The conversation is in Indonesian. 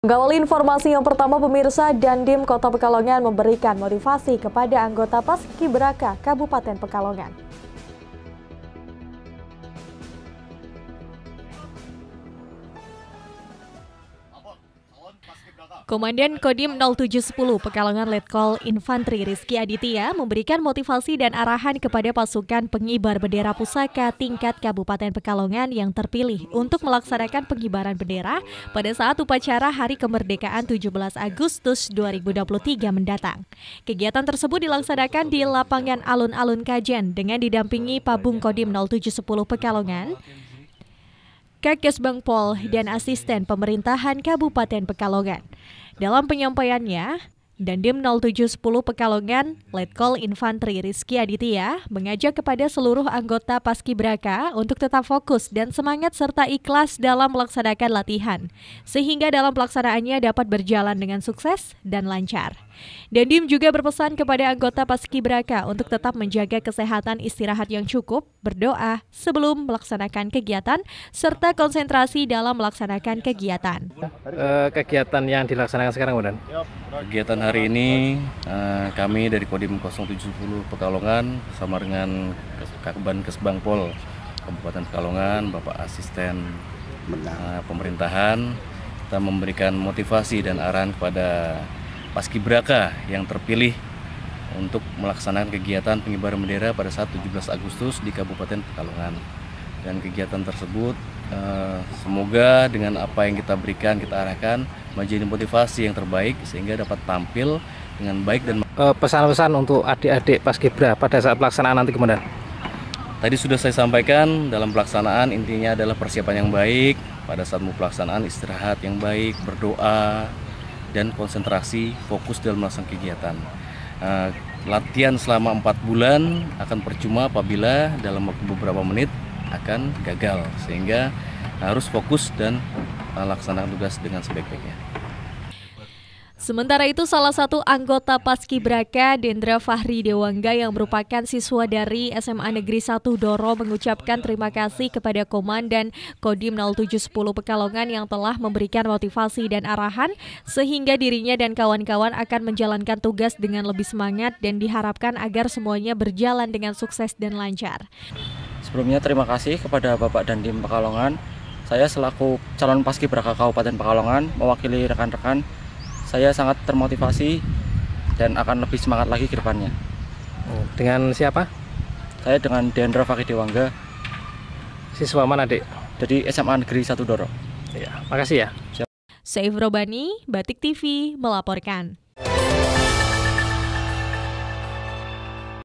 Mengawali informasi yang pertama, pemirsa Dandim Kota Pekalongan memberikan motivasi kepada anggota Paski Kabupaten Pekalongan. Komandan Kodim 0710 Pekalongan Letkol Infanteri Rizky Aditya memberikan motivasi dan arahan kepada pasukan pengibar bendera pusaka tingkat Kabupaten Pekalongan yang terpilih untuk melaksanakan pengibaran bendera pada saat upacara Hari Kemerdekaan 17 Agustus 2023 mendatang. Kegiatan tersebut dilaksanakan di lapangan alun-alun Kajen dengan didampingi Pabung Kodim 0710 Pekalongan, Kakes Bangpol, dan Asisten Pemerintahan Kabupaten Pekalongan. Dalam penyampaiannya, Dandim 0710 Pekalongan, Letkol Infanteri Rizky Aditya mengajak kepada seluruh anggota Paskibraka untuk tetap fokus dan semangat serta ikhlas dalam melaksanakan latihan, sehingga dalam pelaksanaannya dapat berjalan dengan sukses dan lancar. Dandim juga berpesan kepada anggota Paski untuk tetap menjaga kesehatan istirahat yang cukup, berdoa sebelum melaksanakan kegiatan, serta konsentrasi dalam melaksanakan kegiatan. Eh, kegiatan yang dilaksanakan sekarang, Udan? Kegiatan hari ini eh, kami dari Kodim 070 Pekalongan sama dengan Kakban Kesbangpol Kabupaten Pekalongan, Bapak Asisten eh, Pemerintahan, kita memberikan motivasi dan arahan kepada Paskibraka yang terpilih untuk melaksanakan kegiatan pengibaran bendera pada saat 17 Agustus di Kabupaten Pekalongan. Dan kegiatan tersebut eh, semoga dengan apa yang kita berikan, kita arahkan menjadi motivasi yang terbaik sehingga dapat tampil dengan baik dan eh, pesan-pesan untuk adik-adik Paskibra pada saat pelaksanaan nanti kemudian Tadi sudah saya sampaikan dalam pelaksanaan intinya adalah persiapan yang baik, pada saat mau pelaksanaan istirahat yang baik, berdoa, dan konsentrasi fokus dalam melaksanakan kegiatan. Uh, latihan selama empat bulan akan percuma apabila dalam waktu beberapa menit akan gagal sehingga harus fokus dan eh, laksanakan tugas dengan sebaik-baiknya. Sementara itu salah satu anggota Paskibraka Dendra Fahri Dewangga yang merupakan siswa dari SMA Negeri 1 Doro mengucapkan terima kasih kepada Komandan Kodim 0710 Pekalongan yang telah memberikan motivasi dan arahan sehingga dirinya dan kawan-kawan akan menjalankan tugas dengan lebih semangat dan diharapkan agar semuanya berjalan dengan sukses dan lancar. Sebelumnya terima kasih kepada Bapak Dandim Pekalongan. Saya selaku calon Paskibraka Kabupaten Pekalongan mewakili rekan-rekan saya sangat termotivasi dan akan lebih semangat lagi ke depannya. Oh, dengan siapa? Saya dengan Dendra Fakih Dewangga. Siswa mana, Dek? Jadi SMA Negeri 1 Doro. Ya, makasih ya. Saif Robani, Batik TV, melaporkan.